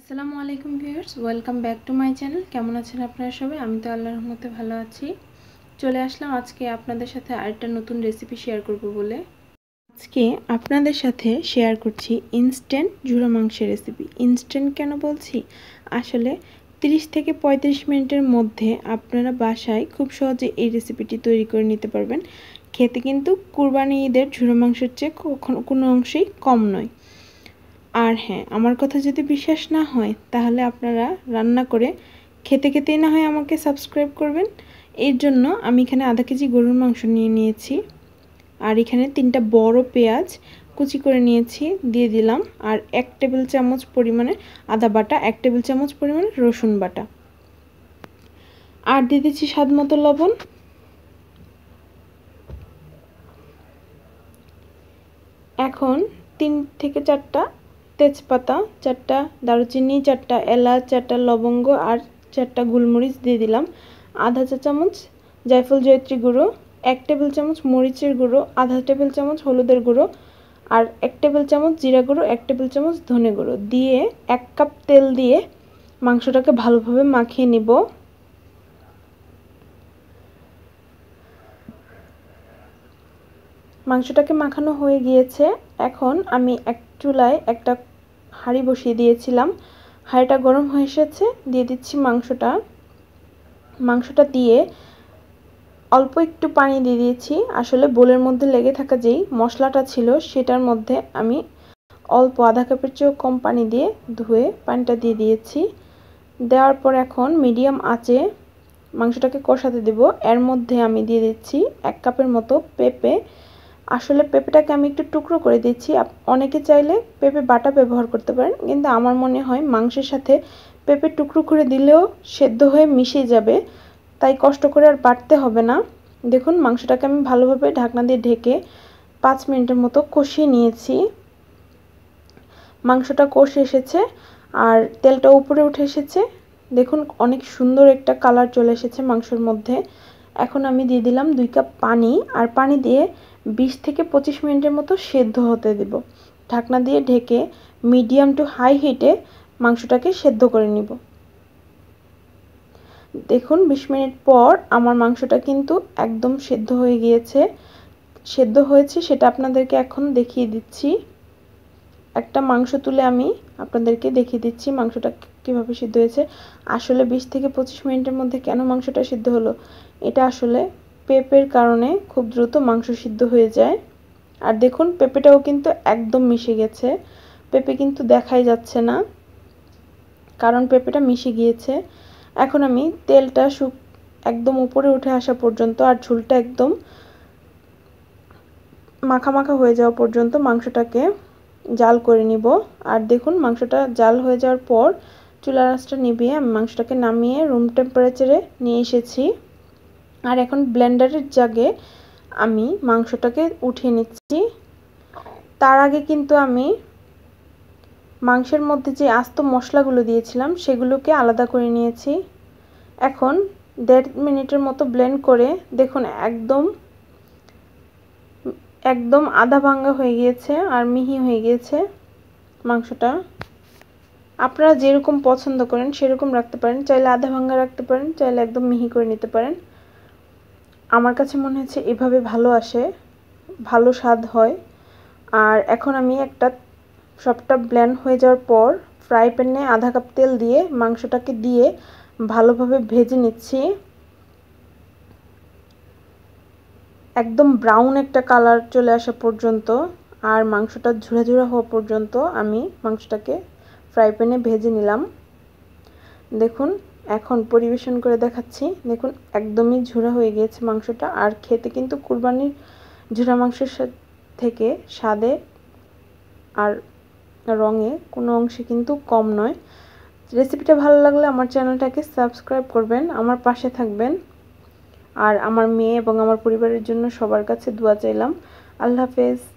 আসসালামু আলাইকুম viewers welcome back to my channel কেমন আছেন আপনারা সবাই আমি তো আল্লাহর রহমতে ভালো আছি চলে আসলাম আজকে আপনাদের সাথে আরেকটা নতুন রেসিপি শেয়ার করব বলে আজকে আপনাদের সাথে শেয়ার করছি ইনস্ট্যান্ট ঝুড়ো মাংসের রেসিপি ইনস্ট্যান্ট কেন বলছি আসলে 30 থেকে 35 মিনিটের মধ্যে আপনারা বাসায় খুব সহজে এই রেসিপিটি তৈরি করে নিতে পারবেন খেতে কিন্তু কুরবানি ঈদের ঝুড়ো মাংসের চেয়ে কখনো কোনো অংশেই কম নয় আর হ্যাঁ আমার কথা যদি বিশ্বাস না হয় তাহলে আপনারা রান্না করে খেতে খেতেই না হয় আমাকে সাবস্ক্রাইব করবেন এর জন্য আমি এখানে আধা কেজি গরুর মাংস নিয়ে নিয়েছি আর এখানে তিনটা বড় পেঁয়াজ কুচি করে নিয়েছি দিয়ে দিলাম আর এক টেবিল চামচ পরিমাণে আদা বাটা এক টেবিল চামচ পরিমাণে রসুন বাটা আর দিয়ে দিচ্ছি স্বাদ মতো লবণ এখন তিন থেকে চারটা তেজপাতা চারটা দারুচিনি চারটা এলাচ চারটা লবঙ্গ আর চারটা গোলমরিচ দিয়ে দিলাম আধা চা চামচ জায়ফল জয়ত্রী গুঁড়ো এক টেবিল চামচ মরিচের গুঁড়ো আধা টেবিল চামচ হলুদের গুঁড়ো আর এক টেবিল চামচ জিরা গুঁড়ো এক টেবিল চামচ ধনে গুঁড়ো দিয়ে এক কাপ তেল দিয়ে মাংসটাকে ভালোভাবে মাখিয়ে নিব মাংসটাকে মাখানো হয়ে গিয়েছে এখন আমি এক চুলায় একটা হাঁড়ি বসিয়ে দিয়েছিলাম হাঁড়িটা গরম হয়ে এসেছে দিয়ে দিচ্ছি মাংসটা মাংসটা দিয়ে অল্প একটু পানি দিয়ে দিয়েছি আসলে বোলের মধ্যে লেগে থাকা যেই মশলাটা ছিল সেটার মধ্যে আমি অল্প আধা কাপের চেয়েও কম পানি দিয়ে ধুয়ে পানিটা দিয়ে দিয়েছি দেওয়ার পর এখন মিডিয়াম আঁচে মাংসটাকে কষাতে দেব এর মধ্যে আমি দিয়ে দিচ্ছি এক কাপের মতো পেঁপে আসলে পেঁপেটাকে আমি একটু টুকরো করে দিচ্ছি অনেকে চাইলে পেঁপে বাটা ব্যবহার করতে পারেন কিন্তু আমার মনে হয় মাংসের সাথে পেঁপে টুকরো করে দিলেও সেদ্ধ হয়ে মিশে যাবে তাই কষ্ট করে আর বাটতে হবে না দেখুন মাংসটাকে আমি ভালোভাবে ঢাকনা দিয়ে ঢেকে পাঁচ মিনিটের মতো কষিয়ে নিয়েছি মাংসটা কষে এসেছে আর তেলটা উপরে উঠে এসেছে দেখুন অনেক সুন্দর একটা কালার চলে এসেছে মাংসের মধ্যে এখন আমি দিয়ে দিলাম দুই কাপ পানি আর পানি দিয়ে বিশ থেকে পঁচিশ মিনিটের মতো সেদ্ধ হতে দেব ঢাকনা দিয়ে ঢেকে মিডিয়াম টু হাই হিটে মাংসটাকে সেদ্ধ করে নিব দেখুন বিশ মিনিট পর আমার মাংসটা কিন্তু একদম সেদ্ধ হয়ে গিয়েছে সেদ্ধ হয়েছে সেটা আপনাদেরকে এখন দেখিয়ে দিচ্ছি একটা মাংস তুলে আমি আপনাদেরকে দেখিয়ে দিচ্ছি মাংসটা কীভাবে সিদ্ধ হয়েছে আসলে বিশ থেকে পঁচিশ মিনিটের মধ্যে কেন মাংসটা সিদ্ধ হলো এটা আসলে পেঁপের কারণে খুব দ্রুত মাংস সিদ্ধ হয়ে যায় আর দেখুন পেঁপেটাও কিন্তু একদম মিশে গেছে পেঁপে কিন্তু দেখাই যাচ্ছে না কারণ পেঁপেটা মিশে গিয়েছে এখন আমি তেলটা শুক একদম উপরে উঠে আসা পর্যন্ত আর ঝুলটা একদম মাখা মাখা হয়ে যাওয়া পর্যন্ত মাংসটাকে জাল করে নিব আর দেখুন মাংসটা জাল হয়ে যাওয়ার পর চুলা রাসটা নিভিয়ে আমি মাংসটাকে নামিয়ে রুম টেম্পারেচারে নিয়ে এসেছি আর এখন ব্লেন্ডারের জাগে আমি মাংসটাকে উঠিয়ে নিচ্ছি তার আগে কিন্তু আমি মাংসের মধ্যে যে আস্ত মশলাগুলো দিয়েছিলাম সেগুলোকে আলাদা করে নিয়েছি এখন দেড় মিনিটের মতো ব্লেন্ড করে দেখুন একদম একদম আধা ভাঙ্গা হয়ে গিয়েছে আর মিহি হয়ে গিয়েছে মাংসটা আপনারা যেরকম পছন্দ করেন সেরকম রাখতে পারেন চাইলে আধা ভাঙ্গা রাখতে পারেন চাইলে একদম মিহি করে নিতে পারেন আমার কাছে মনে হচ্ছে এভাবে ভালো আসে ভালো স্বাদ হয় আর এখন আমি একটা সবটা ব্ল্যান্ড হয়ে যাওয়ার পর ফ্রাই প্যানে আধা কাপ তেল দিয়ে মাংসটাকে দিয়ে ভালোভাবে ভেজে নিচ্ছি একদম ব্রাউন একটা কালার চলে আসা পর্যন্ত আর মাংসটা ঝুড়া ঝুড়া হওয়া পর্যন্ত আমি মাংসটাকে ফ্রাই প্যানে ভেজে নিলাম দেখুন এখন পরিবেশন করে দেখাচ্ছি দেখুন একদমই ঝুরা হয়ে গিয়েছে মাংসটা আর খেতে কিন্তু কুরবানির ঝুরা মাংসের থেকে স্বাদে আর রঙে কোনো অংশে কিন্তু কম নয় রেসিপিটা ভালো লাগলে আমার চ্যানেলটাকে সাবস্ক্রাইব করবেন আমার পাশে থাকবেন আর আমার মেয়ে এবং আমার পরিবারের জন্য সবার কাছে দোয়া চাইলাম আল্লাহ হাফেজ